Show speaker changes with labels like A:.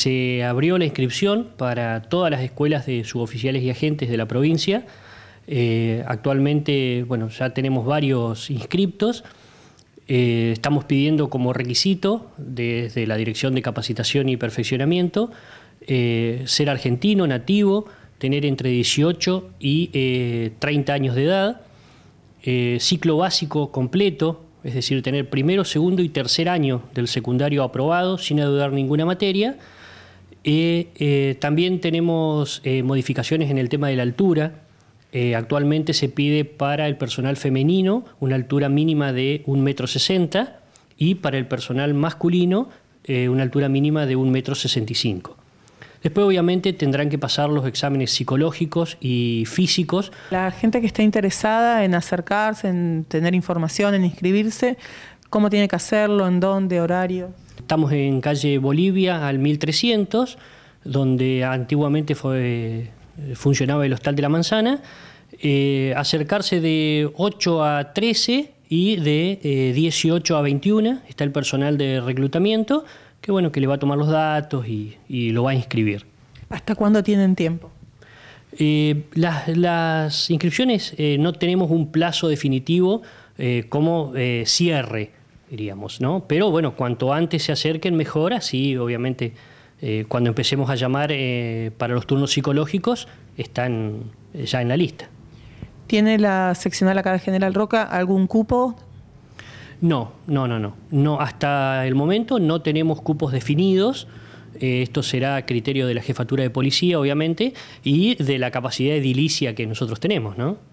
A: se abrió la inscripción para todas las escuelas de suboficiales y agentes de la provincia. Eh, actualmente, bueno, ya tenemos varios inscriptos. Eh, estamos pidiendo como requisito desde la Dirección de Capacitación y Perfeccionamiento eh, ser argentino, nativo, tener entre 18 y 30 años de edad, ciclo básico completo, es decir, tener primero, segundo y tercer año del secundario aprobado sin adudar ninguna materia eh, eh, también tenemos eh, modificaciones en el tema de la altura. actualmente se pide para el personal femenino una altura mínima de 1,60 m y para el personal masculino una altura mínima de 1,65 m. Después obviamente tendrán que pasar los exámenes psicológicos y físicos.
B: La gente que está interesada en acercarse,
A: en tener información, en inscribirse, ¿cómo tiene que hacerlo? ¿En dónde? ¿Horario? Estamos en calle Bolivia al 1300, donde antiguamente eh, funcionaba el Hostal de la Manzana. Eh, acercarse de 8 a 13 y de 18 eh, a 21 está el personal de reclutamiento, que bueno, que le va a tomar los datos y, lo va a inscribir.
B: ¿Hasta cuándo tienen tiempo?
A: las, inscripciones no tenemos un plazo definitivo como cierre diríamos, ¿no? Pero bueno, cuanto antes se acerquen, mejor, así obviamente eh, cuando empecemos a llamar eh, para los turnos psicológicos, están eh, ya en la lista.
B: ¿Tiene la seccional acá de General Roca algún cupo?
A: No, no, no, no. no hasta el momento no tenemos cupos definidos. esto será criterio de la jefatura de policía, obviamente, y de la capacidad de edilicia que nosotros tenemos, ¿no?